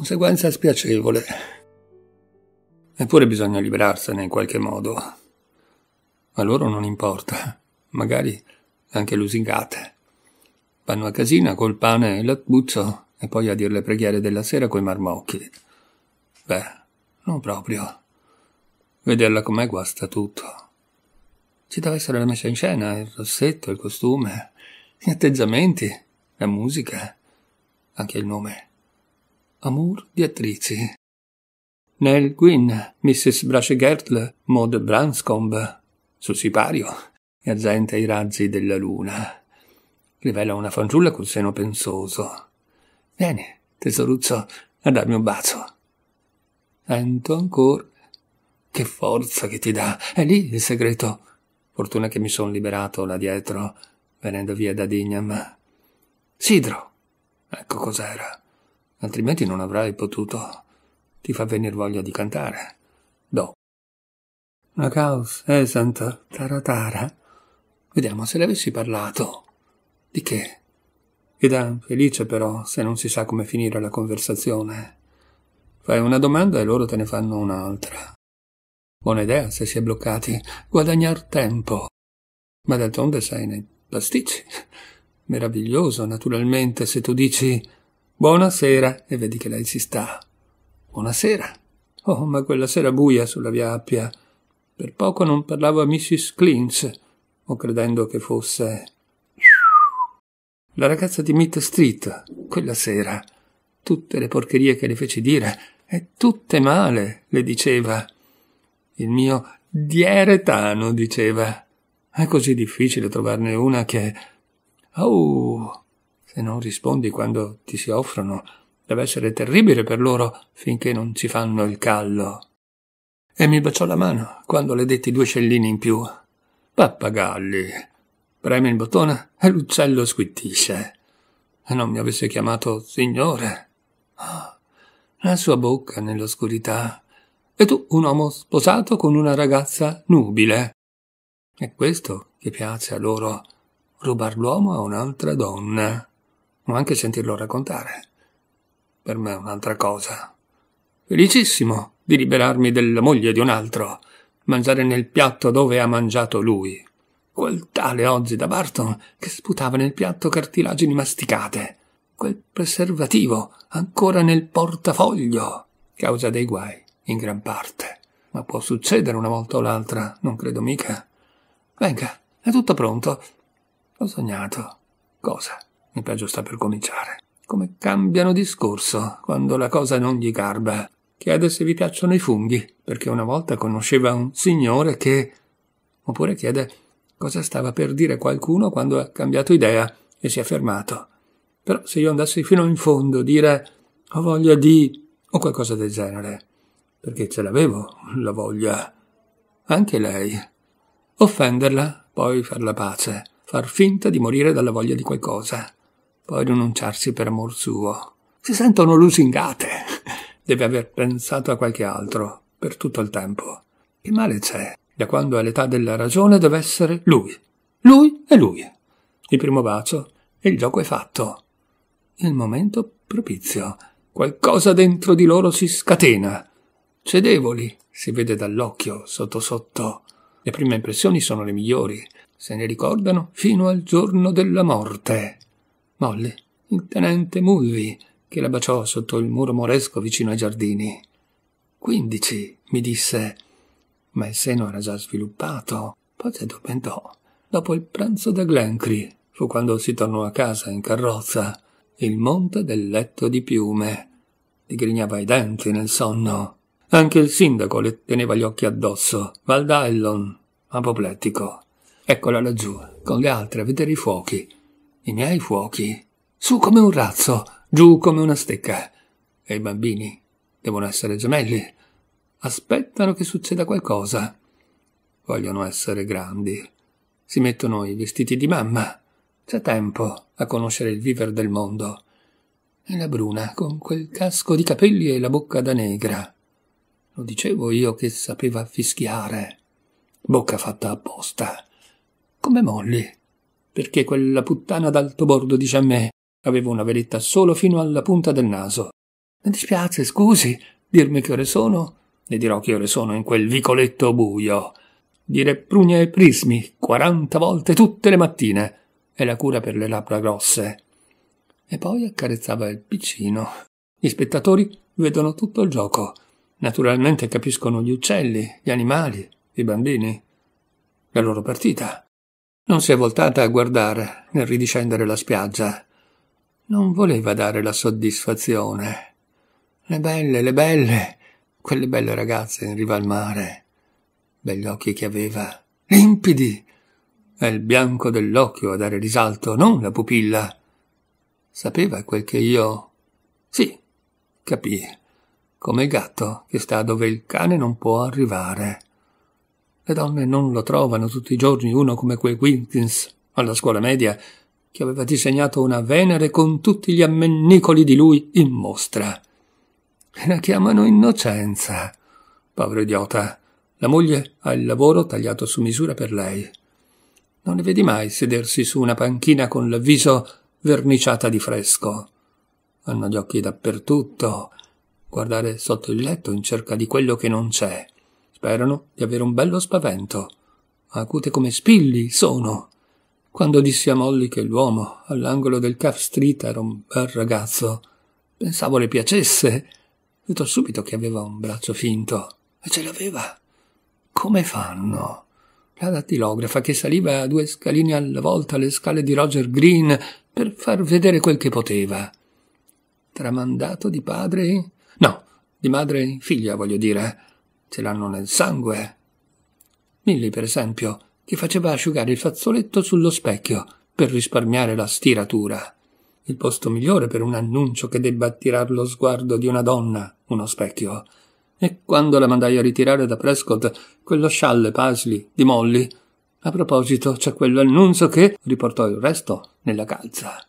conseguenza spiacevole. Eppure bisogna liberarsene in qualche modo. A loro non importa, magari anche lusingate. Vanno a casina col pane e l'acquuzzo e poi a dir le preghiere della sera coi marmocchi. Beh, non proprio. Vederla com'è guasta tutto. Ci deve essere la messa in scena, il rossetto, il costume, gli atteggiamenti, la musica, anche il nome amor di attrici. Nel Gwynn, Mrs. Brace Gertl, Maud Branscombe, sul sipario, e azzenta ai razzi della luna. Rivela una fanciulla col seno pensoso. Vieni, tesoruzzo, a darmi un bacio. Sento ancora. Che forza che ti dà! È lì il segreto. Fortuna che mi son liberato là dietro, venendo via da Dignam. Sidro! Ecco cos'era altrimenti non avrai potuto. Ti fa venire voglia di cantare. Do. La caus esant eh, taratara. Vediamo se le avessi parlato. Di che? Ed è felice però se non si sa come finire la conversazione. Fai una domanda e loro te ne fanno un'altra. Buona idea se si è bloccati. Guadagnar tempo. Ma d'altronde sei nei pasticci. Meraviglioso, naturalmente, se tu dici Buonasera, e vedi che lei si sta. Buonasera. Oh, ma quella sera buia sulla via Appia. Per poco non parlavo a Mrs. Clint, o credendo che fosse... La ragazza di Meat Street, quella sera. Tutte le porcherie che le feci dire, e tutte male, le diceva. Il mio dieretano, diceva. È così difficile trovarne una che... Oh, se non rispondi quando ti si offrono, deve essere terribile per loro finché non ci fanno il callo. E mi baciò la mano quando le detti due scellini in più. Pappagalli. Preme il bottone e l'uccello squittisce. E non mi avesse chiamato signore. Ah, la sua bocca nell'oscurità. E tu un uomo sposato con una ragazza nubile. È questo che piace a loro, rubar l'uomo a un'altra donna ma anche sentirlo raccontare. Per me è un'altra cosa. Felicissimo di liberarmi della moglie di un altro, mangiare nel piatto dove ha mangiato lui. Quel tale oggi da Barton che sputava nel piatto cartilagini masticate. Quel preservativo ancora nel portafoglio. Causa dei guai, in gran parte. Ma può succedere una volta o l'altra, non credo mica. Venga, è tutto pronto. Ho sognato. Cosa? Il peggio sta per cominciare. Come cambiano discorso quando la cosa non gli garba. Chiede se vi piacciono i funghi, perché una volta conosceva un signore che... Oppure chiede cosa stava per dire qualcuno quando ha cambiato idea e si è fermato. Però se io andassi fino in fondo, dire ho voglia di... o qualcosa del genere, perché ce l'avevo, la voglia. Anche lei. Offenderla, poi far la pace, far finta di morire dalla voglia di qualcosa poi rinunciarsi per amor suo. Si sentono lusingate. Deve aver pensato a qualche altro, per tutto il tempo. Che male c'è? Da quando è all'età della ragione deve essere lui. Lui e lui. Il primo bacio e il gioco è fatto. Il momento propizio. Qualcosa dentro di loro si scatena. Cedevoli, si vede dall'occhio, sotto sotto. Le prime impressioni sono le migliori. Se ne ricordano fino al giorno della morte. Molly, il tenente Mulvi, che la baciò sotto il muro moresco vicino ai giardini. Quindici, mi disse, ma il seno era già sviluppato. Poi si addormentò. Dopo il pranzo da Glencry fu quando si tornò a casa in carrozza, il monte del letto di piume. Digrignava i denti nel sonno. Anche il sindaco le teneva gli occhi addosso. Valdallon, apoplettico. Eccola laggiù, con le altre a vedere i fuochi i miei fuochi, su come un razzo, giù come una stecca. E i bambini devono essere gemelli. Aspettano che succeda qualcosa. Vogliono essere grandi. Si mettono i vestiti di mamma. C'è tempo a conoscere il viver del mondo. E la bruna, con quel casco di capelli e la bocca da negra. Lo dicevo io che sapeva fischiare. Bocca fatta apposta. Come Molly perché quella puttana d'alto bordo dice a me avevo una veletta solo fino alla punta del naso. Mi dispiace, scusi, dirmi che ore sono? Le dirò che ore sono in quel vicoletto buio. Dire prugne e prismi quaranta volte tutte le mattine. È la cura per le labbra grosse. E poi accarezzava il piccino. Gli spettatori vedono tutto il gioco. Naturalmente capiscono gli uccelli, gli animali, i bambini. La loro partita. Non si è voltata a guardare nel ridiscendere la spiaggia. Non voleva dare la soddisfazione. Le belle, le belle, quelle belle ragazze in riva al mare. Begli occhi che aveva, limpidi. È il bianco dell'occhio a dare risalto, non la pupilla. Sapeva quel che io... Sì, capì. Come il gatto che sta dove il cane non può arrivare. Le donne non lo trovano tutti i giorni uno come quel Wilkins alla scuola media che aveva disegnato una Venere con tutti gli ammennicoli di lui in mostra. E La chiamano Innocenza. Povero idiota. La moglie ha il lavoro tagliato su misura per lei. Non le vedi mai sedersi su una panchina con l'avviso verniciata di fresco. Hanno gli occhi dappertutto. Guardare sotto il letto in cerca di quello che non c'è. Sperano di avere un bello spavento. Acute come spilli sono. Quando dissi a Molly che l'uomo all'angolo del Car Street era un bel ragazzo, pensavo le piacesse. Vedo subito che aveva un braccio finto. E ce l'aveva. Come fanno? La dattilografa che saliva a due scalini alla volta le scale di Roger Green per far vedere quel che poteva. Tramandato di padre? No, di madre in figlia, voglio dire ce l'hanno nel sangue. Milly, per esempio, ti faceva asciugare il fazzoletto sullo specchio per risparmiare la stiratura. Il posto migliore per un annuncio che debba attirare lo sguardo di una donna, uno specchio. E quando la mandai a ritirare da Prescott quello scialle Pasley di Molly, a proposito, c'è quello annuncio che riportò il resto nella calza.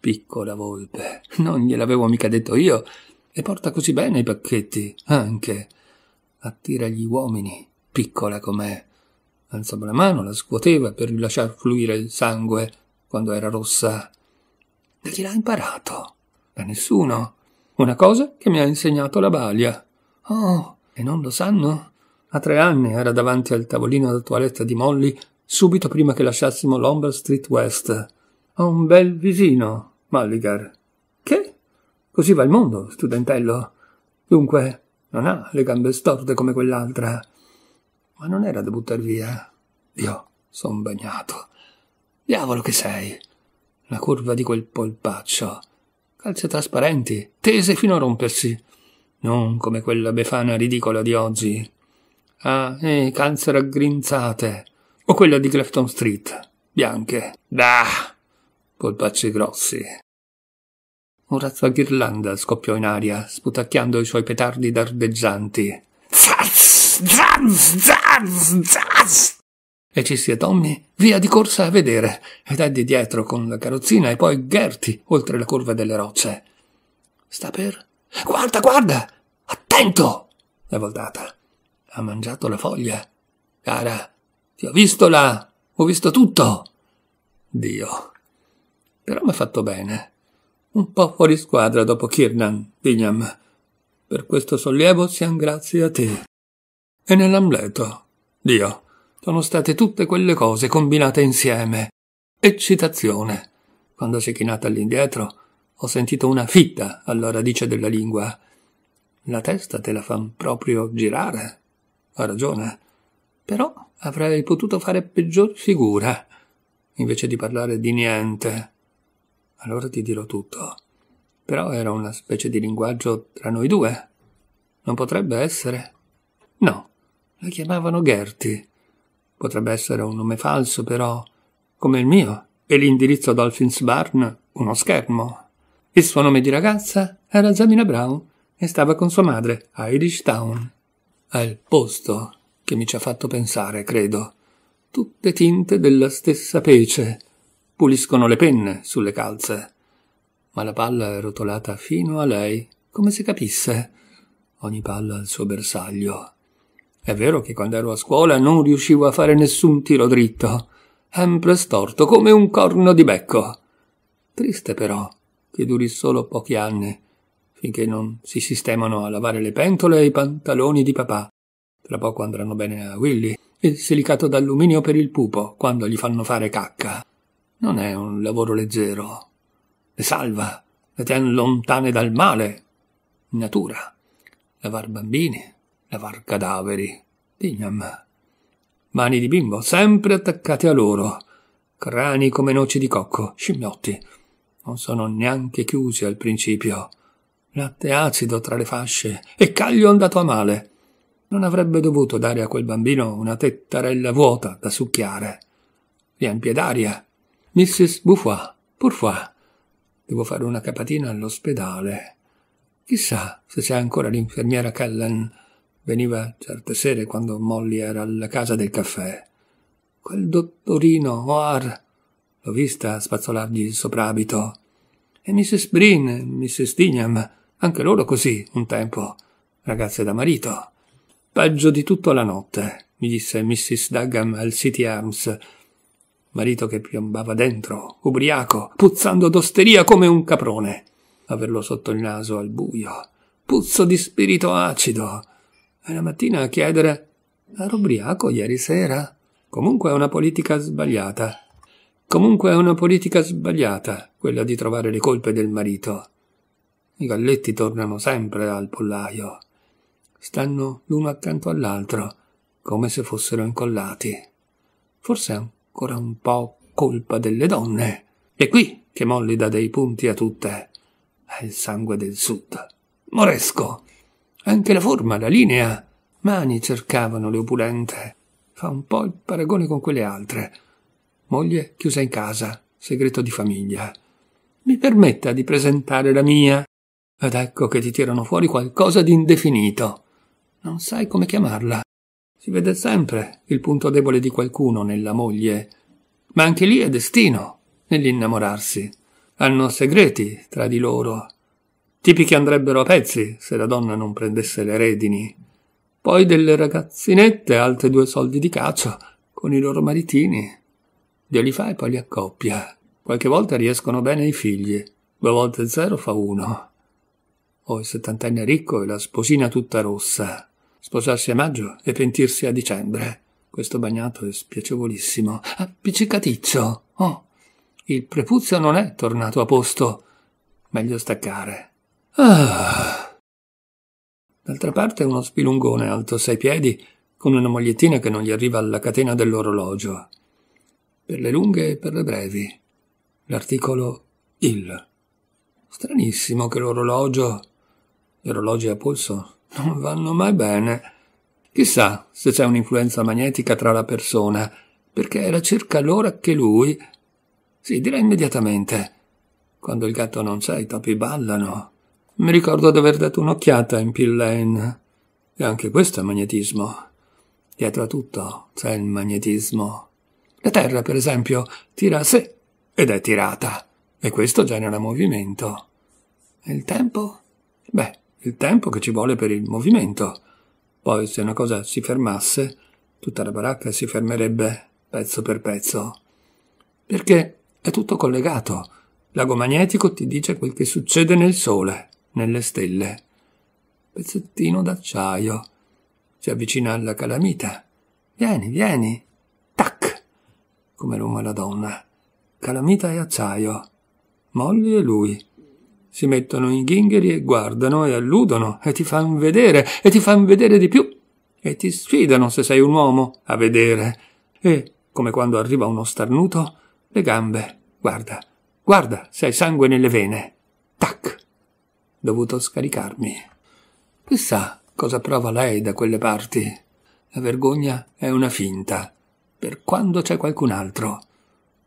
Piccola volpe, non gliel'avevo mica detto io. E porta così bene i pacchetti, anche attira gli uomini, piccola com'è. Alzava la mano, la scuoteva per lasciar fluire il sangue quando era rossa. Da chi l'ha imparato? Da nessuno. Una cosa che mi ha insegnato la balia. Oh, e non lo sanno? A tre anni era davanti al tavolino da toiletta di Molly subito prima che lasciassimo l'Homber Street West. Ha un bel visino, Mulligar. Che? Così va il mondo, studentello. Dunque, non ha le gambe storte come quell'altra. Ma non era da buttar via. Io son bagnato. Diavolo che sei! La curva di quel polpaccio. Calze trasparenti, tese fino a rompersi. Non come quella befana ridicola di oggi. Ah, eh, calze raggrinzate. O quella di Clifton Street. Bianche. Bah! Polpacci grossi. Un razzo a ghirlanda scoppiò in aria, sputacchiando i suoi petardi dardeggianti. Zaz, zaz, zaz, zaz! E ci si e Tommy via di corsa a vedere, ed Eddie dietro con la carrozzina e poi Gertie, oltre la curva delle rocce. Sta per... Guarda, guarda! Attento! È voltata. Ha mangiato la foglia. Cara, ti ho visto là! Ho visto tutto! Dio. Però mi ha fatto bene un po' fuori squadra dopo Kirnan, Pignam. Per questo sollievo siamo grazie a te. E nell'Amleto, Dio, sono state tutte quelle cose combinate insieme. Eccitazione. Quando si è chinata all'indietro, ho sentito una fitta alla radice della lingua. La testa te la fan proprio girare. Ha ragione. Però avrei potuto fare peggior figura, invece di parlare di niente allora ti dirò tutto. Però era una specie di linguaggio tra noi due. Non potrebbe essere? No, la chiamavano Gerty. Potrebbe essere un nome falso, però, come il mio. E l'indirizzo Dolphins Barn, uno schermo. Il suo nome di ragazza era Zamina Brown e stava con sua madre a Irish Town. È il posto che mi ci ha fatto pensare, credo. Tutte tinte della stessa pece puliscono le penne sulle calze. Ma la palla è rotolata fino a lei, come se capisse. Ogni palla ha il suo bersaglio. È vero che quando ero a scuola non riuscivo a fare nessun tiro dritto, sempre storto come un corno di becco. Triste però che duri solo pochi anni, finché non si sistemano a lavare le pentole e i pantaloni di papà. Tra poco andranno bene a Willy, il silicato d'alluminio per il pupo, quando gli fanno fare cacca. Non è un lavoro leggero. Le salva, le tiene lontane dal male. natura. Lavar bambini, lavar cadaveri. Dignam. Mani di bimbo, sempre attaccate a loro. Crani come noci di cocco, scimmiotti. Non sono neanche chiusi al principio. Latte acido tra le fasce e caglio andato a male. Non avrebbe dovuto dare a quel bambino una tettarella vuota da succhiare. Riempie d'aria Mrs. Buffa, Purfa. Devo fare una capatina all'ospedale. Chissà se c'è ancora l'infermiera Callan. Veniva certe sere quando Molly era alla casa del caffè. Quel dottorino O'Har. L'ho vista spazzolargli il soprabito. E Mrs. Breen, Mrs. Dignam, anche loro così, un tempo. Ragazze da marito. Peggio di tutto la notte, mi disse Mrs. Duggam al City Arms marito che piombava dentro, ubriaco, puzzando d'osteria come un caprone. Averlo sotto il naso al buio, puzzo di spirito acido. E la mattina a chiedere: Ero ubriaco ieri sera? Comunque è una politica sbagliata. Comunque è una politica sbagliata quella di trovare le colpe del marito. I galletti tornano sempre al pollaio. Stanno l'uno accanto all'altro, come se fossero incollati. Forse è un ancora un po' colpa delle donne. È qui che Molly dà dei punti a tutte. È il sangue del sud. Moresco. Anche la forma, la linea. Mani cercavano le opulente. Fa un po' il paragone con quelle altre. Moglie chiusa in casa, segreto di famiglia. Mi permetta di presentare la mia. Ed ecco che ti tirano fuori qualcosa di indefinito. Non sai come chiamarla. Si vede sempre il punto debole di qualcuno nella moglie, ma anche lì è destino nell'innamorarsi. Hanno segreti tra di loro, tipi che andrebbero a pezzi se la donna non prendesse le redini. Poi delle ragazzinette, altre due soldi di caccia, con i loro maritini. Dio li fa e poi li accoppia. Qualche volta riescono bene i figli, due volte zero fa uno. O oh, il settantenne ricco e la sposina tutta rossa sposarsi a maggio e pentirsi a dicembre. Questo bagnato è spiacevolissimo. Appiccicaticcio. Oh, il prepuzio non è tornato a posto. Meglio staccare. Ah. D'altra parte uno spilungone alto sei piedi con una mogliettina che non gli arriva alla catena dell'orologio. Per le lunghe e per le brevi. L'articolo il. Stranissimo che l'orologio. Gli orologi a polso non vanno mai bene. Chissà se c'è un'influenza magnetica tra la persona, perché era circa l'ora che lui... Sì, direi immediatamente. Quando il gatto non c'è, i topi ballano. Mi ricordo di aver dato un'occhiata in Pill Lane. E anche questo è magnetismo. Dietro a tutto c'è il magnetismo. La Terra, per esempio, tira a sé ed è tirata. E questo genera movimento. E il tempo? Beh, il tempo che ci vuole per il movimento. Poi se una cosa si fermasse, tutta la baracca si fermerebbe pezzo per pezzo. Perché è tutto collegato. L'ago magnetico ti dice quel che succede nel Sole, nelle stelle. Pezzettino d'acciaio. Si avvicina alla calamita. Vieni, vieni. Tac! Come l'uomo e la donna. Calamita e acciaio. Molli e lui si mettono i ghingheri e guardano e alludono e ti fan vedere e ti fan vedere di più e ti sfidano se sei un uomo a vedere e come quando arriva uno starnuto le gambe guarda guarda se hai sangue nelle vene tac dovuto scaricarmi chissà cosa prova lei da quelle parti la vergogna è una finta per quando c'è qualcun altro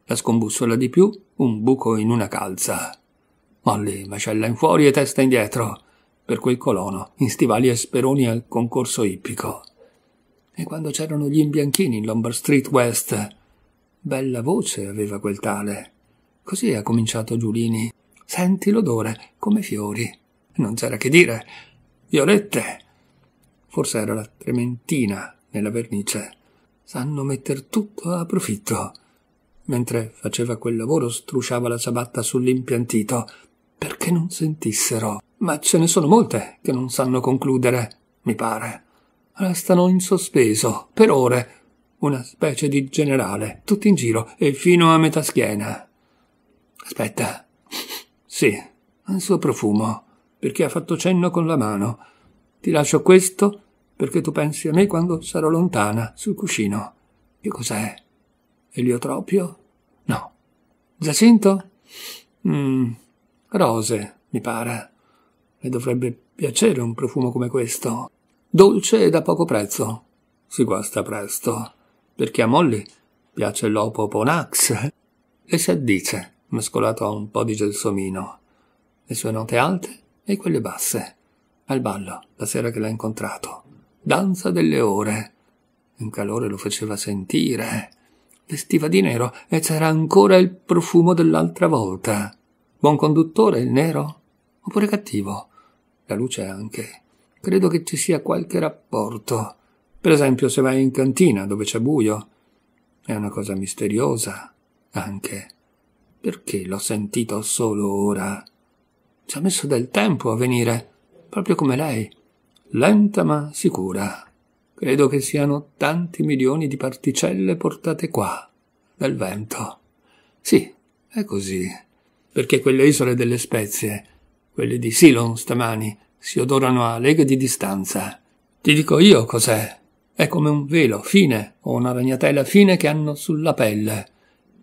la scombussola di più un buco in una calza Molli, mascella in fuori e testa indietro, per quel colono, in stivali e speroni al concorso ippico. E quando c'erano gli imbianchini in Lombard Street West, bella voce aveva quel tale. Così ha cominciato Giulini. Senti l'odore, come fiori. Non c'era che dire. Violette! Forse era la trementina nella vernice. Sanno metter tutto a profitto. Mentre faceva quel lavoro strusciava la ciabatta sull'impiantito perché non sentissero. Ma ce ne sono molte che non sanno concludere, mi pare. Restano in sospeso, per ore, una specie di generale, tutti in giro e fino a metà schiena. Aspetta. Sì, ha il suo profumo, perché ha fatto cenno con la mano. Ti lascio questo perché tu pensi a me quando sarò lontana, sul cuscino. Che cos'è? Eliotropio? No. Giacinto? Mm, Rose, mi pare. Le dovrebbe piacere un profumo come questo. Dolce e da poco prezzo. Si guasta presto, perché a Molly piace l'opo ponax. Le si addice, mescolato a un po' di gelsomino. Le sue note alte e quelle basse. Al ballo, la sera che l'ha incontrato. Danza delle ore. Un calore lo faceva sentire. Vestiva di nero e c'era ancora il profumo dell'altra volta. Buon conduttore il nero? Oppure cattivo? La luce anche. Credo che ci sia qualche rapporto. Per esempio, se vai in cantina dove c'è buio. È una cosa misteriosa, anche. Perché l'ho sentito solo ora? Ci ha messo del tempo a venire, proprio come lei. Lenta ma sicura. Credo che siano tanti milioni di particelle portate qua, dal vento. Sì, è così perché quelle isole delle spezie, quelle di Silon stamani, si odorano a leghe di distanza. Ti dico io cos'è. È come un velo fine o una ragnatela fine che hanno sulla pelle.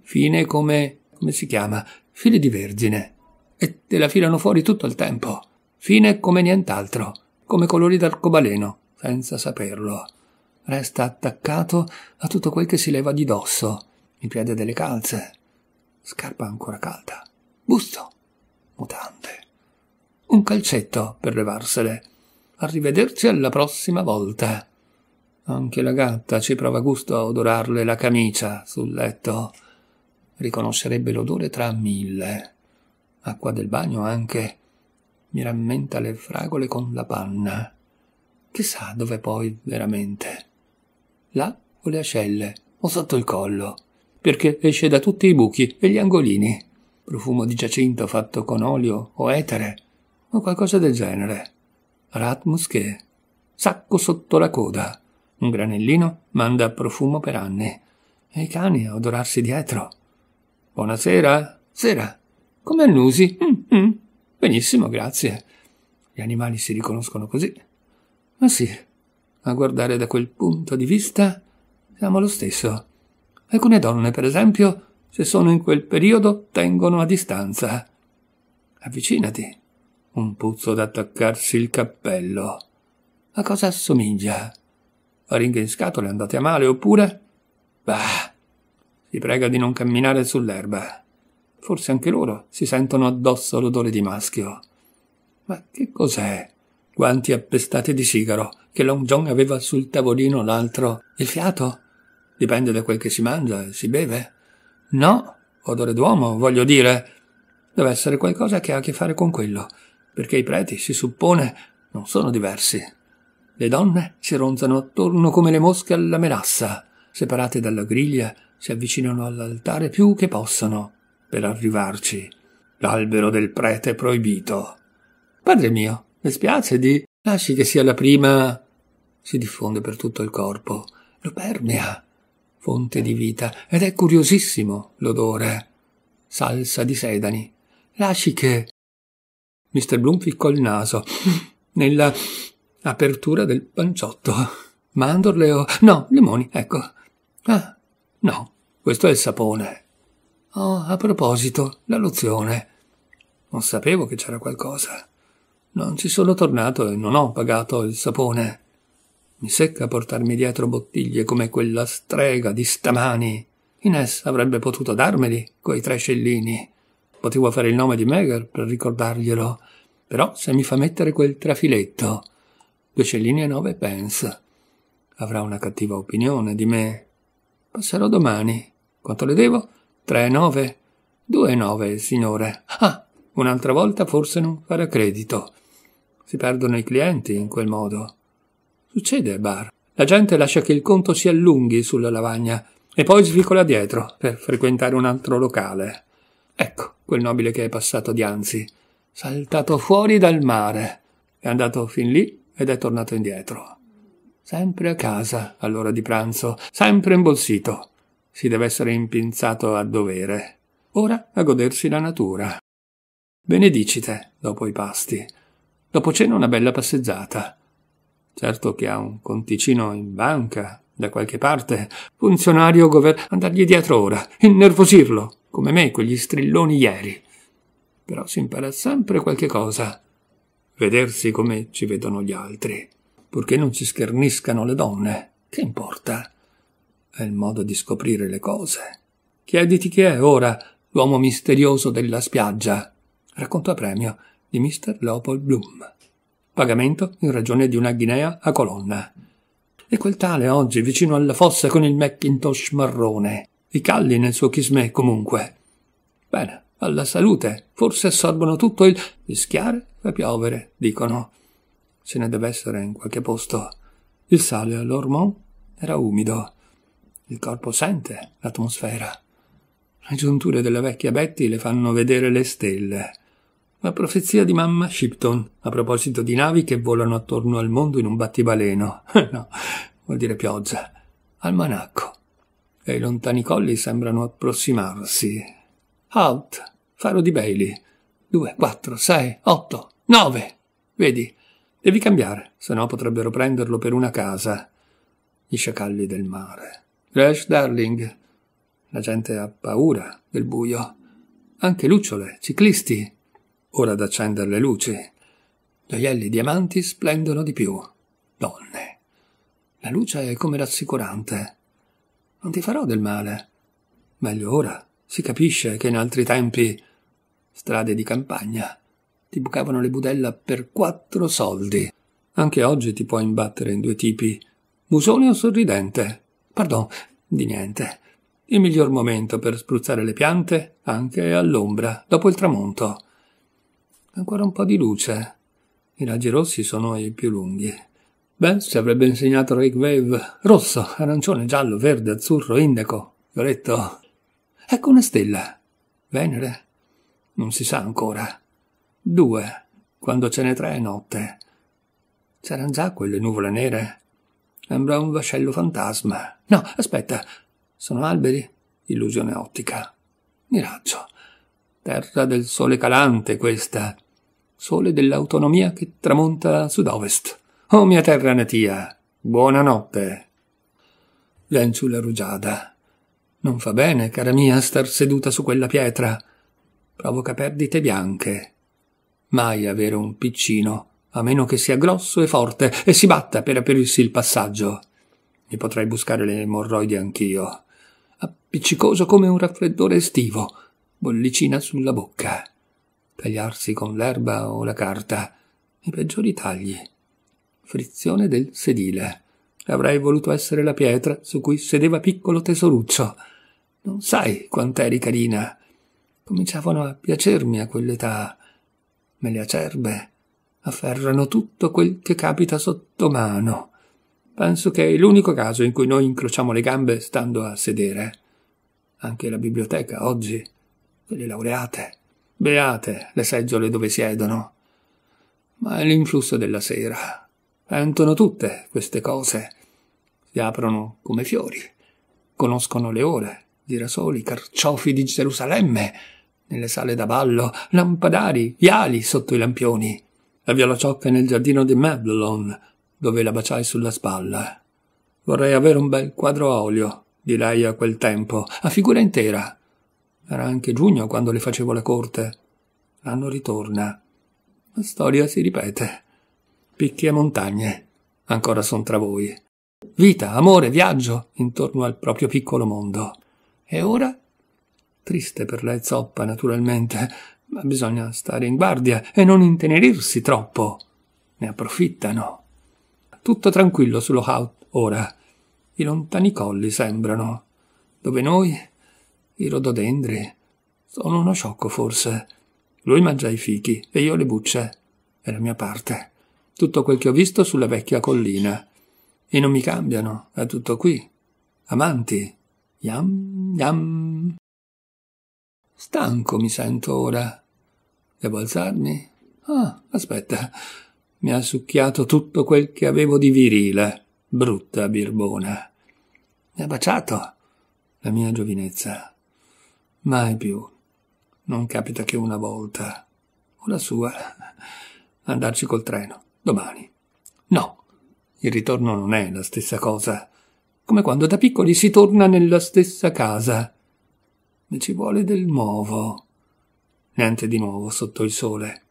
Fine come... come si chiama? Fili di vergine. E te la filano fuori tutto il tempo. Fine come nient'altro, come colori d'arcobaleno, senza saperlo. Resta attaccato a tutto quel che si leva di dosso, il piede delle calze, scarpa ancora calda busto, mutande, un calcetto per levarsele. Arrivederci alla prossima volta. Anche la gatta ci prova gusto a odorarle la camicia sul letto. Riconoscerebbe l'odore tra mille. Acqua del bagno anche. Mi rammenta le fragole con la panna. Chissà dove poi veramente. Là o le ascelle o sotto il collo, perché esce da tutti i buchi e gli angolini profumo di giacinto fatto con olio o etere, o qualcosa del genere. Ratmus che, sacco sotto la coda, un granellino manda profumo per anni, e i cani a odorarsi dietro. Buonasera, sera, come annusi? Mm, mm. Benissimo, grazie. Gli animali si riconoscono così. Ma sì, a guardare da quel punto di vista siamo lo stesso. Alcune donne, per esempio, se sono in quel periodo tengono a distanza. Avvicinati. Un puzzo da attaccarsi il cappello. A cosa assomiglia? Faringhe in scatole andate a male oppure... Bah! Si prega di non camminare sull'erba. Forse anche loro si sentono addosso l'odore di maschio. Ma che cos'è? Guanti appestati di sigaro che Long John aveva sul tavolino l'altro. Il fiato? Dipende da quel che si mangia e si beve. No, odore d'uomo, voglio dire. Deve essere qualcosa che ha a che fare con quello, perché i preti, si suppone, non sono diversi. Le donne si ronzano attorno come le mosche alla melassa, separate dalla griglia, si avvicinano all'altare più che possono per arrivarci. L'albero del prete proibito. Padre mio, le spiace di... Lasci che sia la prima... Si diffonde per tutto il corpo, lo permea, fonte di vita, ed è curiosissimo l'odore. Salsa di sedani. Lasci che... Mr. Bloom ficcò il naso nella apertura del panciotto. Mandorle o... No, limoni, ecco. Ah, no, questo è il sapone. Oh, a proposito, la lozione. Non sapevo che c'era qualcosa. Non ci sono tornato e non ho pagato il sapone. Mi secca portarmi dietro bottiglie come quella strega di stamani. Ines avrebbe potuto darmeli, coi tre scellini. Potevo fare il nome di Megar per ricordarglielo. Però se mi fa mettere quel trafiletto... Due scellini e nove pence. Avrà una cattiva opinione di me. Passerò domani. Quanto le devo? Tre e nove. Due e nove, signore. Ah, un'altra volta forse non farà credito. Si perdono i clienti in quel modo. Succede al bar. La gente lascia che il conto si allunghi sulla lavagna e poi svicola dietro per frequentare un altro locale. Ecco quel nobile che è passato dianzi, saltato fuori dal mare, è andato fin lì ed è tornato indietro. Sempre a casa all'ora di pranzo, sempre imbolsito. Si deve essere impinzato a dovere. Ora a godersi la natura. Benedicite dopo i pasti. Dopo cena una bella passeggiata. Certo che ha un conticino in banca, da qualche parte, funzionario governo. andargli dietro ora, innervosirlo, come me quegli strilloni ieri. Però si impara sempre qualche cosa. Vedersi come ci vedono gli altri, purché non ci scherniscano le donne, che importa? È il modo di scoprire le cose. Chiediti chi è ora l'uomo misterioso della spiaggia. Racconto a premio di Mr. Leopold Bloom pagamento in ragione di una guinea a colonna. E quel tale oggi vicino alla fossa con il Macintosh marrone, i calli nel suo chismè comunque. Bene, alla salute, forse assorbono tutto il rischiare e piovere, dicono. Ce ne deve essere in qualche posto. Il sale all'Ormont era umido. Il corpo sente l'atmosfera. Le giunture della vecchia Betty le fanno vedere le stelle. La profezia di mamma Shipton a proposito di navi che volano attorno al mondo in un battibaleno. no, vuol dire pioggia. Almanacco. E i lontani colli sembrano approssimarsi. Out. Faro di Bailey. Due, quattro, sei, otto, nove. Vedi, devi cambiare, se no potrebbero prenderlo per una casa. Gli sciacalli del mare. Crash Darling. La gente ha paura del buio. Anche lucciole, ciclisti, Ora ad accendere le luci. Gioielli, diamanti splendono di più. Donne. La luce è come rassicurante. Non ti farò del male. Meglio ora. Si capisce che in altri tempi strade di campagna ti bucavano le budella per quattro soldi. Anche oggi ti puoi imbattere in due tipi, musone o sorridente. Pardon, di niente. Il miglior momento per spruzzare le piante anche all'ombra, dopo il tramonto. Ancora un po' di luce. I raggi rossi sono i più lunghi. Beh, ci avrebbe insegnato Rick Wave. Rosso, arancione, giallo, verde, azzurro, indaco, violetto. Ecco una stella. Venere? Non si sa ancora. Due. Quando ce n'è tre è notte. C'erano già quelle nuvole nere? Sembra un vascello fantasma. No, aspetta. Sono alberi? Illusione ottica. Miraggio. Terra del sole calante questa sole dell'autonomia che tramonta a sud-ovest. Oh mia terra natia, buonanotte. Lenciula rugiada. Non fa bene, cara mia, star seduta su quella pietra. Provoca perdite bianche. Mai avere un piccino, a meno che sia grosso e forte e si batta per aprirsi il passaggio. Mi potrei buscare le emorroidi anch'io. Appiccicoso come un raffreddore estivo, bollicina sulla bocca tagliarsi con l'erba o la carta, i peggiori tagli. Frizione del sedile. Avrei voluto essere la pietra su cui sedeva piccolo tesoruccio. Non sai quant'eri carina. Cominciavano a piacermi a quell'età. Me le acerbe afferrano tutto quel che capita sotto mano. Penso che è l'unico caso in cui noi incrociamo le gambe stando a sedere. Anche la biblioteca oggi, quelle laureate, Beate le seggiole dove siedono. Ma è l'influsso della sera. Pentono tutte queste cose. Si aprono come fiori. Conoscono le ore, i carciofi di Gerusalemme, nelle sale da ballo, lampadari, viali sotto i lampioni. La viola ciocca nel giardino di Mablon, dove la baciai sulla spalla. Vorrei avere un bel quadro a olio, di lei a quel tempo, a figura intera, era anche giugno quando le facevo la corte. L'anno ritorna. La storia si ripete. Picchi e montagne. Ancora son tra voi. Vita, amore, viaggio intorno al proprio piccolo mondo. E ora? Triste per lei zoppa, naturalmente, ma bisogna stare in guardia e non intenerirsi troppo. Ne approfittano. Tutto tranquillo sullo Haut ora. I lontani colli sembrano, dove noi i rododendri. Sono uno sciocco, forse. Lui mangia i fichi e io le bucce. È la mia parte. Tutto quel che ho visto sulla vecchia collina. E non mi cambiano, è tutto qui. Amanti. Yam, yam. Stanco mi sento ora. Devo alzarmi? Ah, aspetta. Mi ha succhiato tutto quel che avevo di virile. Brutta birbona. Mi ha baciato la mia giovinezza. Mai più. Non capita che una volta. O la sua. Andarci col treno. Domani. No. Il ritorno non è la stessa cosa. Come quando da piccoli si torna nella stessa casa. Ne ci vuole del nuovo. Niente di nuovo sotto il sole.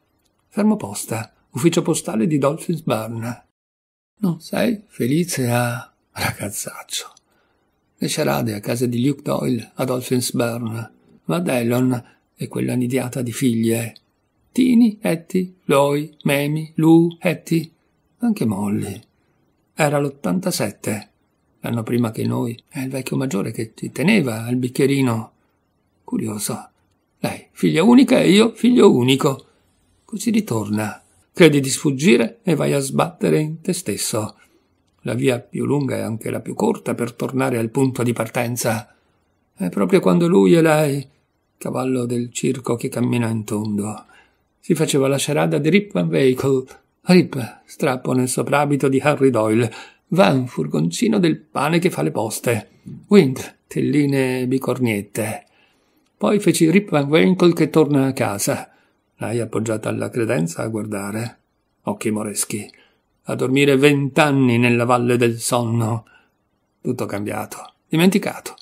Fermo posta. Ufficio postale di Dolphins Barn. Non sei felice a... ragazzaccio. Le sciarade a casa di Luke Doyle a Dolphins Barn Vadellon e quella nidiata di figlie. Tini, Etti, Loi, Memi, Lu, Etti, anche Molly. Era l'87, l'anno prima che noi. È il vecchio maggiore che ti teneva al bicchierino. Curioso. Lei, figlia unica e io, figlio unico. Così ritorna. Credi di sfuggire e vai a sbattere in te stesso. La via più lunga è anche la più corta per tornare al punto di partenza. È proprio quando lui e lei cavallo del circo che cammina in tondo. Si faceva la scerada di Rip Van Vehicle. Rip, strappo nel soprabito di Harry Doyle. Van, furgoncino del pane che fa le poste. Wind, telline e bicorniette. Poi feci Rip Van Winkle che torna a casa. L'hai appoggiata alla credenza a guardare. Occhi moreschi. A dormire vent'anni nella valle del sonno. Tutto cambiato. Dimenticato.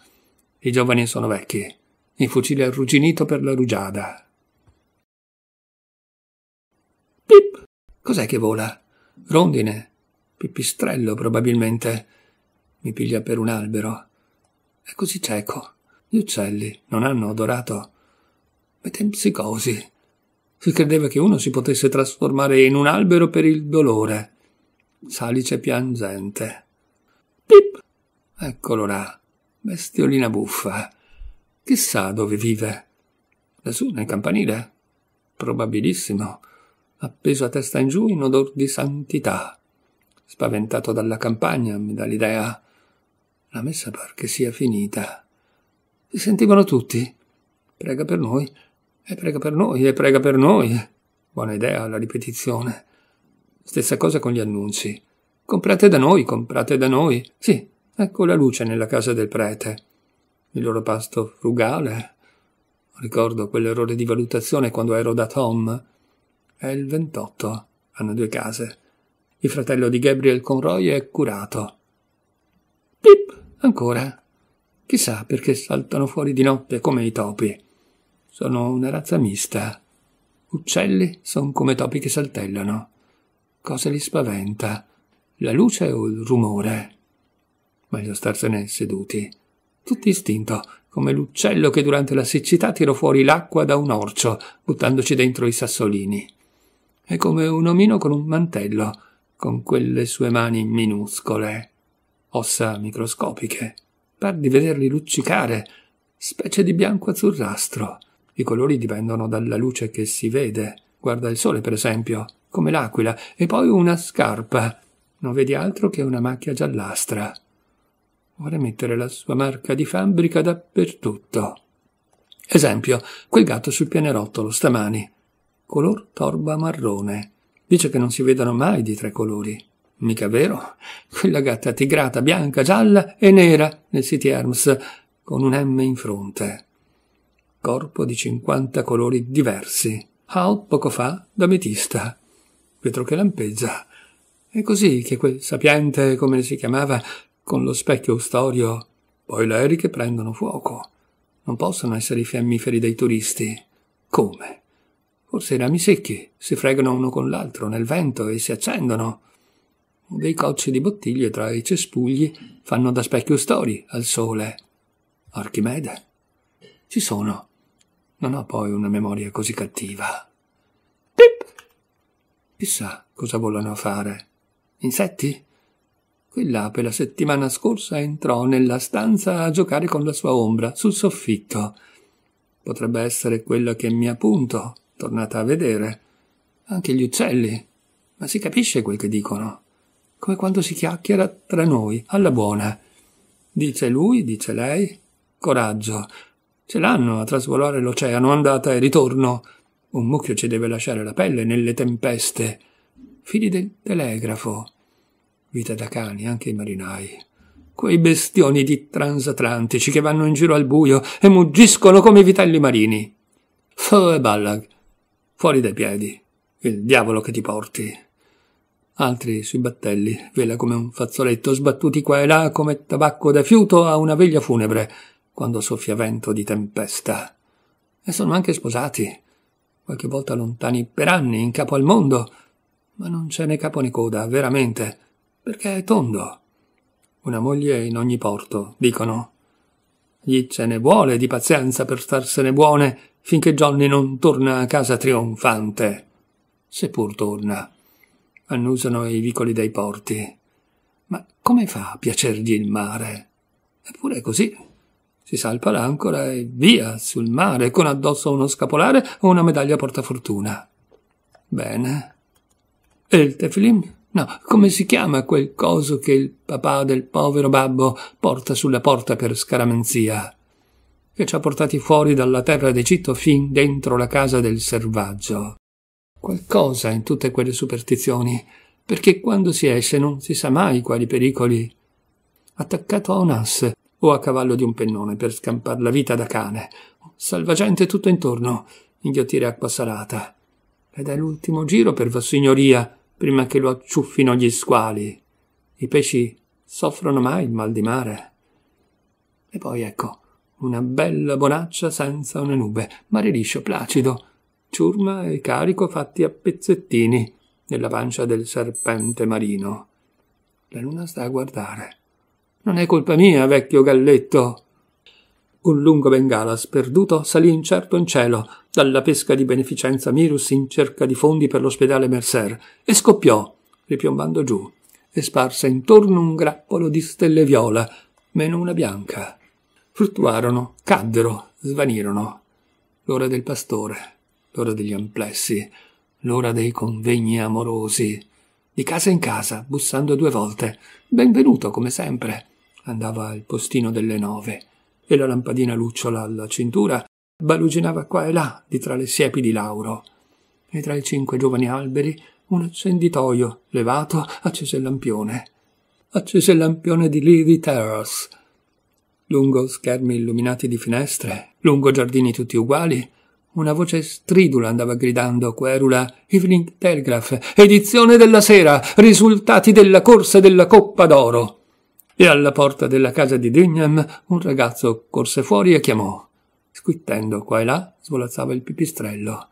I giovani sono vecchi il fucile arrugginito per la rugiada. Pip! Cos'è che vola? Rondine? Pipistrello, probabilmente. Mi piglia per un albero. È così cieco. Gli uccelli non hanno odorato. Metempsicosi. Si credeva che uno si potesse trasformare in un albero per il dolore. Salice piangente. Pip! Eccolo là. Bestiolina buffa. Chissà dove vive. Lassù nel campanile? Probabilissimo. Appeso a testa in giù in odor di santità. Spaventato dalla campagna, mi dà l'idea. La messa par che sia finita. Si sentivano tutti. Prega per noi, e prega per noi, e prega per noi. Buona idea la ripetizione. Stessa cosa con gli annunci. Comprate da noi, comprate da noi. Sì, ecco la luce nella casa del prete il loro pasto frugale. Ricordo quell'errore di valutazione quando ero da Tom. È il 28. Hanno due case. Il fratello di Gabriel Conroy è curato. Pip! Ancora. Chissà perché saltano fuori di notte come i topi. Sono una razza mista. Uccelli sono come topi che saltellano. Cosa li spaventa? La luce o il rumore? Meglio starsene seduti istinto, come l'uccello che durante la siccità tirò fuori l'acqua da un orcio, buttandoci dentro i sassolini. E come un omino con un mantello, con quelle sue mani minuscole, ossa microscopiche. Par di vederli luccicare, specie di bianco azzurrastro. I colori dipendono dalla luce che si vede. Guarda il sole, per esempio, come l'aquila, e poi una scarpa. Non vedi altro che una macchia giallastra vuole mettere la sua marca di fabbrica dappertutto. Esempio, quel gatto sul pianerottolo stamani, color torba marrone. Dice che non si vedono mai di tre colori. Mica vero? Quella gatta tigrata, bianca, gialla e nera nel City Arms, con un M in fronte. Corpo di 50 colori diversi. Hal poco fa d'ametista. Vetro che lampeggia. È così che quel sapiente, come si chiamava, con lo specchio ustorio, poi le eriche prendono fuoco. Non possono essere i fiammiferi dei turisti. Come? Forse i rami secchi si fregano uno con l'altro nel vento e si accendono. Dei cocci di bottiglie tra i cespugli fanno da specchio ustori al sole. Archimede. Ci sono. Non ho poi una memoria così cattiva. Pip! Chissà cosa volano fare. Insetti? Quell'ape la settimana scorsa entrò nella stanza a giocare con la sua ombra sul soffitto. Potrebbe essere quella che mi appunto, tornata a vedere. Anche gli uccelli. Ma si capisce quel che dicono. Come quando si chiacchiera tra noi, alla buona. Dice lui, dice lei. Coraggio. Ce l'hanno a trasvolare l'oceano, andata e ritorno. Un mucchio ci deve lasciare la pelle nelle tempeste. Fili del telegrafo vita da cani anche i marinai. Quei bestioni di transatlantici che vanno in giro al buio e muggiscono come i vitelli marini. Fo e ballag, fuori dai piedi, il diavolo che ti porti. Altri sui battelli, vela come un fazzoletto, sbattuti qua e là come tabacco da fiuto a una veglia funebre, quando soffia vento di tempesta. E sono anche sposati, qualche volta lontani per anni, in capo al mondo, ma non c'è né capo né coda, veramente. Perché è tondo. Una moglie in ogni porto, dicono. Gli ce ne vuole di pazienza per starsene buone finché Johnny non torna a casa trionfante. Seppur torna. Annusano i vicoli dei porti. Ma come fa a piacergli il mare? Eppure è così. Si salpa l'ancora e via sul mare con addosso uno scapolare o una medaglia portafortuna. Bene. E il tefilim? No, come si chiama quel coso che il papà del povero babbo porta sulla porta per scaramanzia? Che ci ha portati fuori dalla terra d'Egitto fin dentro la casa del servaggio. Qualcosa in tutte quelle superstizioni, perché quando si esce non si sa mai quali pericoli. Attaccato a un asse o a cavallo di un pennone per scampar la vita da cane, salvagente tutto intorno, inghiottire acqua salata. Ed è l'ultimo giro per Vossignoria, prima che lo acciuffino gli squali. I pesci soffrono mai il mal di mare? E poi ecco, una bella bonaccia senza una nube, mare liscio, placido, ciurma e carico fatti a pezzettini nella pancia del serpente marino. La luna sta a guardare. Non è colpa mia, vecchio galletto. Un lungo Bengala sperduto salì incerto in cielo dalla pesca di beneficenza Mirus in cerca di fondi per l'ospedale Mercer e scoppiò, ripiombando giù, e sparse intorno un grappolo di stelle viola, meno una bianca. Fruttuarono, caddero, svanirono. L'ora del pastore, l'ora degli amplessi, l'ora dei convegni amorosi. Di casa in casa, bussando due volte. Benvenuto, come sempre. Andava al postino delle nove e la lampadina lucciola alla cintura baluginava qua e là di tra le siepi di lauro. E tra i cinque giovani alberi un accenditoio levato accese il lampione. Accese il lampione di Lady Terrace. Lungo schermi illuminati di finestre, lungo giardini tutti uguali, una voce stridula andava gridando querula Evening Telegraph, edizione della sera, risultati della corsa della Coppa d'Oro. E alla porta della casa di Dignam un ragazzo corse fuori e chiamò. Squittendo qua e là svolazzava il pipistrello.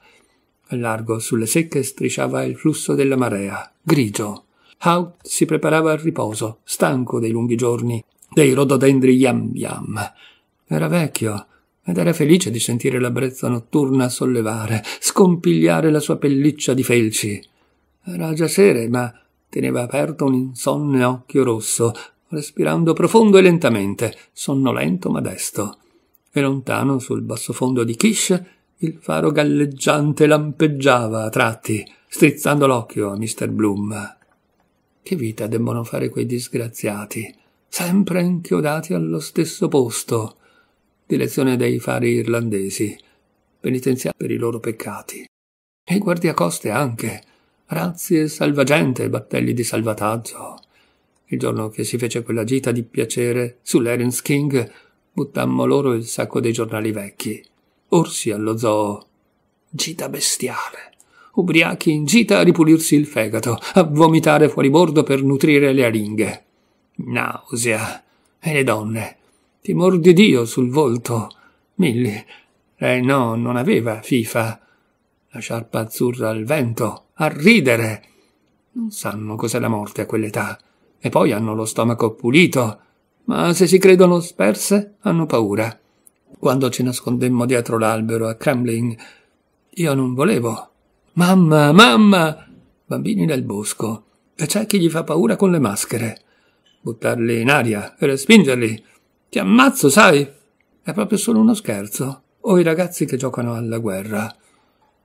Al largo, sulle secche, strisciava il flusso della marea, grigio. Haut si preparava al riposo, stanco dei lunghi giorni, dei rododendri yam yam. Era vecchio, ed era felice di sentire la brezza notturna sollevare, scompigliare la sua pelliccia di felci. Era già sera, ma teneva aperto un insonne occhio rosso, respirando profondo e lentamente, sonnolento ma desto. E lontano sul bassofondo di Kish il faro galleggiante lampeggiava a tratti, strizzando l'occhio a Mr. Bloom. Che vita debbono fare quei disgraziati, sempre inchiodati allo stesso posto. Direzione dei fari irlandesi, penitenziari per i loro peccati. E guardiacoste anche, razzi e salvagente e battelli di salvataggio. Il giorno che si fece quella gita di piacere sull'Erin's King, buttammo loro il sacco dei giornali vecchi. Orsi allo zoo. Gita bestiale. Ubriachi in gita a ripulirsi il fegato, a vomitare fuori bordo per nutrire le aringhe. Nausea. E le donne. Timor di Dio sul volto. Milli. Lei eh no, non aveva fifa. La sciarpa azzurra al vento. A ridere. Non sanno cos'è la morte a quell'età e poi hanno lo stomaco pulito, ma se si credono sperse hanno paura. Quando ci nascondemmo dietro l'albero a Kremlin, io non volevo. Mamma, mamma! Bambini nel bosco. E c'è chi gli fa paura con le maschere. Buttarli in aria e respingerli. Ti ammazzo, sai? È proprio solo uno scherzo. O i ragazzi che giocano alla guerra.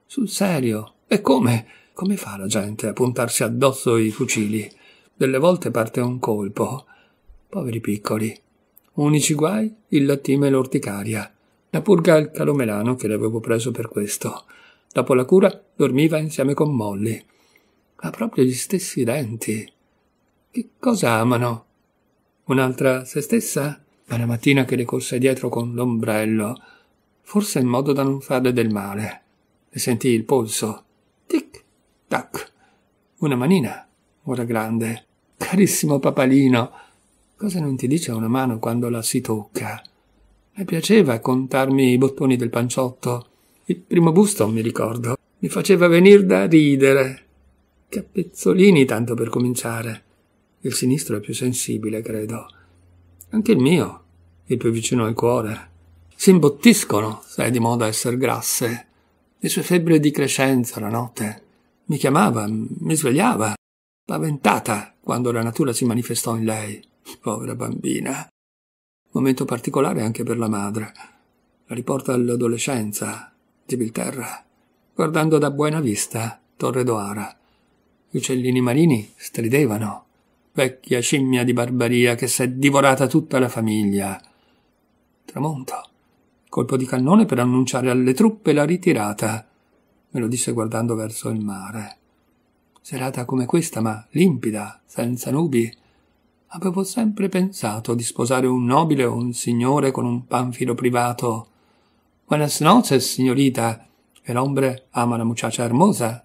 Sul serio. E come? Come fa la gente a puntarsi addosso i fucili? Delle volte parte un colpo. Poveri piccoli. Unici guai il lattime e l'orticaria. La purga al calomelano che l'avevo preso per questo. Dopo la cura dormiva insieme con Molly. Ha proprio gli stessi denti. Che cosa amano? Un'altra se stessa? Ma la mattina che le corse dietro con l'ombrello. Forse in modo da non farle del male. Le sentì il polso. Tic, tac. Una manina, ora grande. Carissimo papalino, cosa non ti dice una mano quando la si tocca? Le piaceva contarmi i bottoni del panciotto. Il primo busto, mi ricordo, mi faceva venir da ridere. Capezzolini tanto per cominciare. Il sinistro è più sensibile, credo. Anche il mio, il più vicino al cuore. Si imbottiscono, se è di moda essere grasse. Le sue febbre di crescenza la notte. Mi chiamava, mi svegliava spaventata quando la natura si manifestò in lei. Povera bambina. Momento particolare anche per la madre. La riporta all'adolescenza, Gibilterra, guardando da buona vista Torre d'Oara. Gli uccellini marini stridevano. Vecchia scimmia di barbaria che s'è divorata tutta la famiglia. Tramonto. Colpo di cannone per annunciare alle truppe la ritirata. Me lo disse guardando verso il mare serata come questa, ma limpida, senza nubi, avevo sempre pensato di sposare un nobile o un signore con un panfilo privato. Buenas noches, signorita. e l'ombre ama la muchacha hermosa.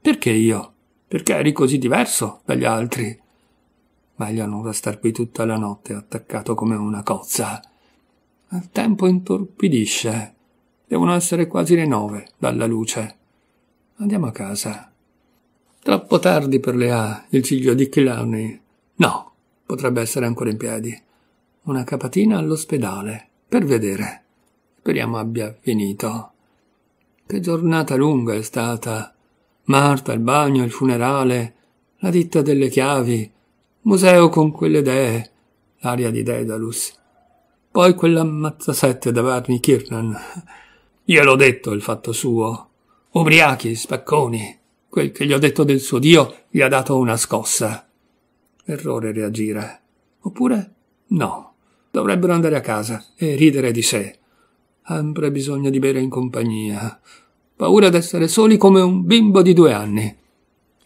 Perché io? Perché eri così diverso dagli altri? Meglio non restar qui tutta la notte attaccato come una cozza. Il tempo intorpidisce. Devono essere quasi le nove dalla luce. Andiamo a casa. Troppo tardi per le A, il figlio di Killarney. No, potrebbe essere ancora in piedi. Una capatina all'ospedale, per vedere. Speriamo abbia finito. Che giornata lunga è stata. Marta, il bagno, il funerale, la ditta delle chiavi, museo con quelle dee, l'aria di Daedalus. Poi quell'ammazzasette da Barney Kirnan. Gliel'ho detto il fatto suo. Ubriachi, spacconi. Quel che gli ho detto del suo Dio gli ha dato una scossa. Errore reagire. Oppure no. Dovrebbero andare a casa e ridere di sé. Sempre bisogno di bere in compagnia. Paura d'essere soli come un bimbo di due anni.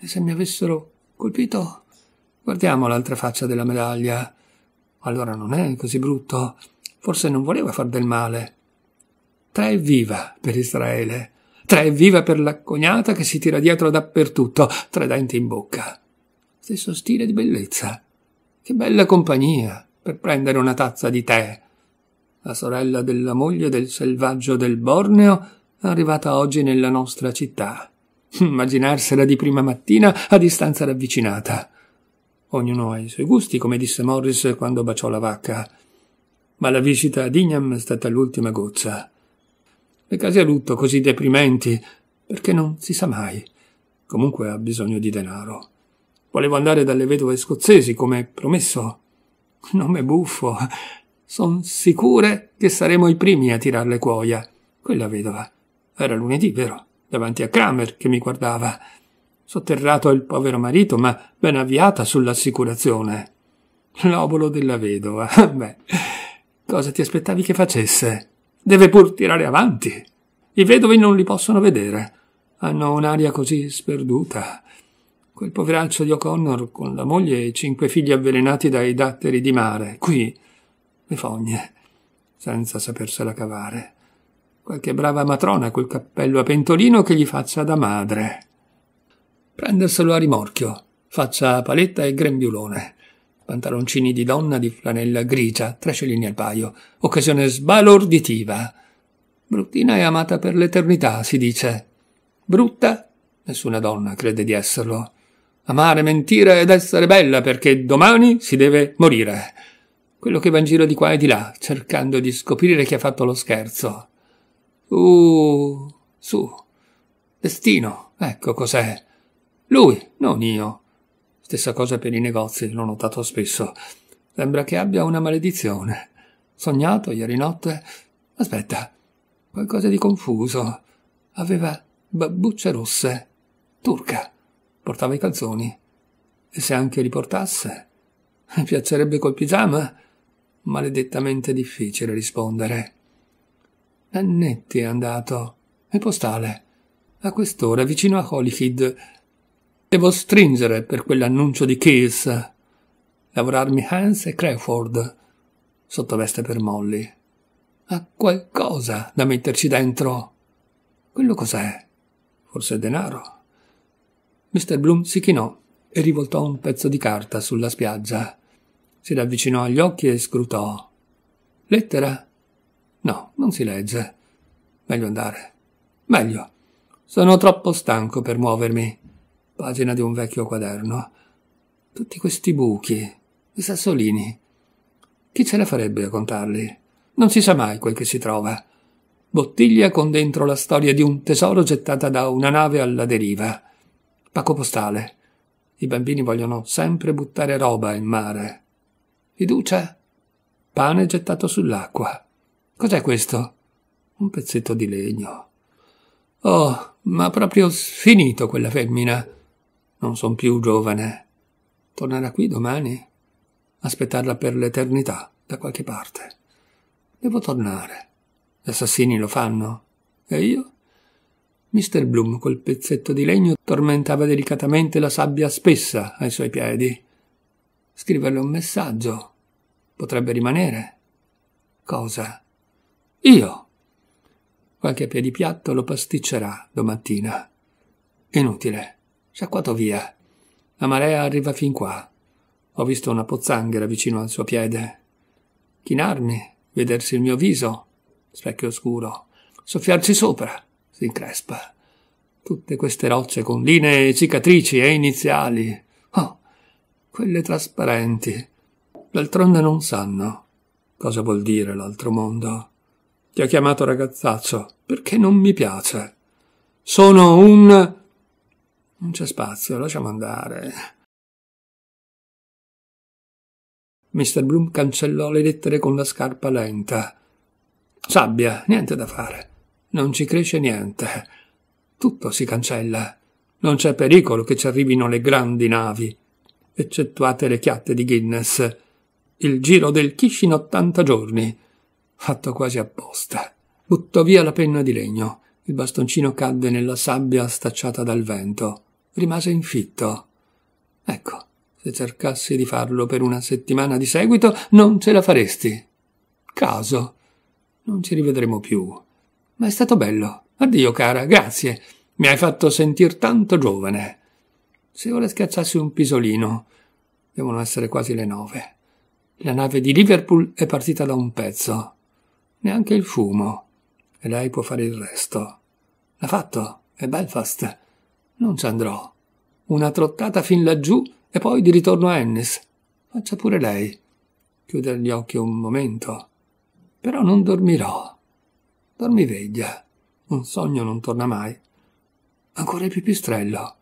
E se mi avessero colpito? Guardiamo l'altra faccia della medaglia. Allora non è così brutto. Forse non voleva far del male. Tre viva per Israele tre viva per la cognata che si tira dietro dappertutto, tre denti in bocca. Stesso stile di bellezza. Che bella compagnia per prendere una tazza di tè. La sorella della moglie del selvaggio del Borneo è arrivata oggi nella nostra città. Immaginarsela di prima mattina a distanza ravvicinata. Ognuno ha i suoi gusti, come disse Morris quando baciò la vacca. Ma la visita ad Ignam è stata l'ultima gozza. Le case a lutto così deprimenti, perché non si sa mai. Comunque ha bisogno di denaro. Volevo andare dalle vedove scozzesi, come promesso. Nome buffo. Son sicure che saremo i primi a tirar le cuoia. Quella vedova. Era lunedì, vero? Davanti a Kramer che mi guardava. Sotterrato il povero marito, ma ben avviata sull'assicurazione. L'obolo della vedova. Beh, cosa ti aspettavi che facesse? Deve pur tirare avanti. I vedovi non li possono vedere. Hanno un'aria così sperduta. Quel poveraccio di O'Connor con la moglie e i cinque figli avvelenati dai datteri di mare, qui, le fogne, senza sapersela cavare. Qualche brava matrona col cappello a pentolino che gli faccia da madre. Prenderselo a rimorchio, faccia paletta e grembiulone pantaloncini di donna di flanella grigia, tre scellini al paio, occasione sbalorditiva. Bruttina è amata per l'eternità, si dice. Brutta? Nessuna donna crede di esserlo. Amare, mentire ed essere bella perché domani si deve morire. Quello che va in giro di qua e di là, cercando di scoprire chi ha fatto lo scherzo. Uh, su. Destino, ecco cos'è. Lui, non io. Stessa cosa per i negozi, l'ho notato spesso. Sembra che abbia una maledizione. Sognato ieri notte. Aspetta, qualcosa di confuso. Aveva babbucce rosse. Turca. Portava i calzoni. E se anche li portasse? Piacerebbe col pigiama? Maledettamente difficile rispondere. Nannetti è andato. E postale. A quest'ora, vicino a Holyhead, Devo stringere per quell'annuncio di Kiss. Lavorarmi Hans e Crawford. Sottoveste per Molly. Ha qualcosa da metterci dentro. Quello cos'è? Forse denaro. Mr. Bloom si chinò e rivoltò un pezzo di carta sulla spiaggia. Si ravvicinò agli occhi e scrutò. Lettera? No, non si legge. Meglio andare. Meglio. Sono troppo stanco per muovermi pagina di un vecchio quaderno. Tutti questi buchi, i sassolini. Chi ce la farebbe a contarli? Non si sa mai quel che si trova. Bottiglia con dentro la storia di un tesoro gettata da una nave alla deriva. Pacco postale. I bambini vogliono sempre buttare roba in mare. Fiducia? Pane gettato sull'acqua. Cos'è questo? Un pezzetto di legno. Oh, ma proprio sfinito quella femmina. Non son più giovane. Tornerà qui domani? Aspettarla per l'eternità, da qualche parte. Devo tornare. Gli assassini lo fanno. E io? Mister Bloom col pezzetto di legno tormentava delicatamente la sabbia spessa ai suoi piedi. Scriverle un messaggio. Potrebbe rimanere. Cosa? Io! Qualche piatto lo pasticcerà domattina. Inutile. Sciacquato via. La marea arriva fin qua. Ho visto una pozzanghera vicino al suo piede. Chinarmi, vedersi il mio viso, specchio scuro, soffiarci sopra, si increspa. Tutte queste rocce con linee, cicatrici e iniziali. Oh, quelle trasparenti. D'altronde non sanno cosa vuol dire l'altro mondo. Ti ho chiamato ragazzaccio perché non mi piace. Sono un non c'è spazio, lasciamo andare. Mr. Bloom cancellò le lettere con la scarpa lenta. Sabbia, niente da fare. Non ci cresce niente. Tutto si cancella. Non c'è pericolo che ci arrivino le grandi navi, eccettuate le chiatte di Guinness. Il giro del Kish in ottanta giorni. Fatto quasi apposta. Buttò via la penna di legno. Il bastoncino cadde nella sabbia stacciata dal vento rimase infitto. Ecco, se cercassi di farlo per una settimana di seguito, non ce la faresti. Caso. Non ci rivedremo più. Ma è stato bello. Addio, cara, grazie. Mi hai fatto sentir tanto giovane. Se ora schiacciassi un pisolino. Devono essere quasi le nove. La nave di Liverpool è partita da un pezzo. Neanche il fumo. E lei può fare il resto. L'ha fatto. È Belfast. Non ci andrò. Una trottata fin laggiù e poi di ritorno a Ennis. Faccia pure lei. Chiuder gli occhi un momento. Però non dormirò. Dormi veglia. Un sogno non torna mai. Ancora il pipistrello.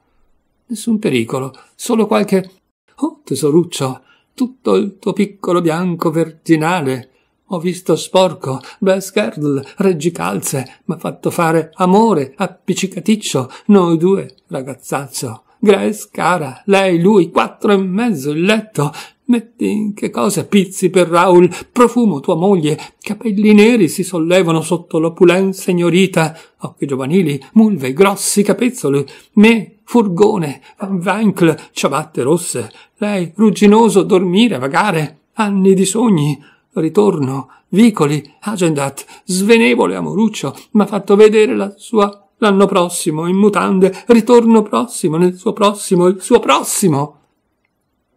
Nessun pericolo, solo qualche. Oh, tesoruccio, tutto il tuo piccolo bianco verginale ho visto Sporco, Beskerdl, Reggicalze, m'ha fatto fare amore, appiccicaticcio, noi due, ragazzaccio. Grace, cara, lei, lui, quattro e mezzo il letto. Metti in che cosa pizzi per Raul, profumo tua moglie, capelli neri si sollevano sotto l'opulenza signorita, occhi giovanili, mulve, grossi capezzoli, me, furgone, Van Winkle, ciabatte rosse, lei, rugginoso, dormire, vagare, anni di sogni, Ritorno, Vicoli, Agendat, svenevole amoruccio, m'ha fatto vedere la sua l'anno prossimo, in mutande, ritorno prossimo, nel suo prossimo, il suo prossimo.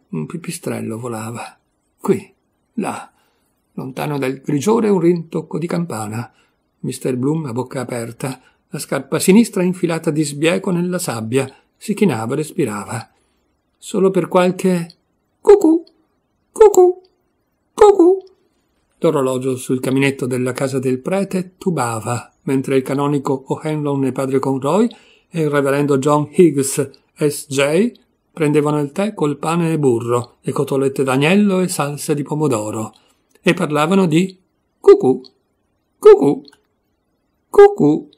Un pipistrello volava, qui, là, lontano dal grigiore un rintocco di campana. Mr. Bloom a bocca aperta, la scarpa sinistra infilata di sbieco nella sabbia, si chinava respirava. Solo per qualche cucù, cucù, cucù L'orologio sul caminetto della casa del prete tubava, mentre il canonico O'Hanlon e padre Conroy e il reverendo John Higgs S.J. prendevano il tè col pane e burro, e cotolette d'agnello e salsa di pomodoro, e parlavano di cucù, cucù, cucù,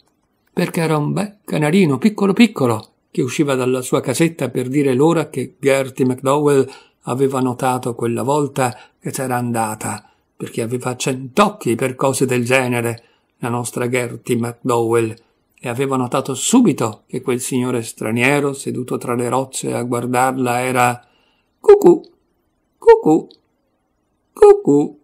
perché era un bel canarino piccolo piccolo che usciva dalla sua casetta per dire l'ora che Gerty McDowell aveva notato quella volta che c'era andata perché aveva cent'occhi per cose del genere, la nostra Gerty McDowell, e aveva notato subito che quel signore straniero, seduto tra le rocce a guardarla, era cucù, cucù, cucù.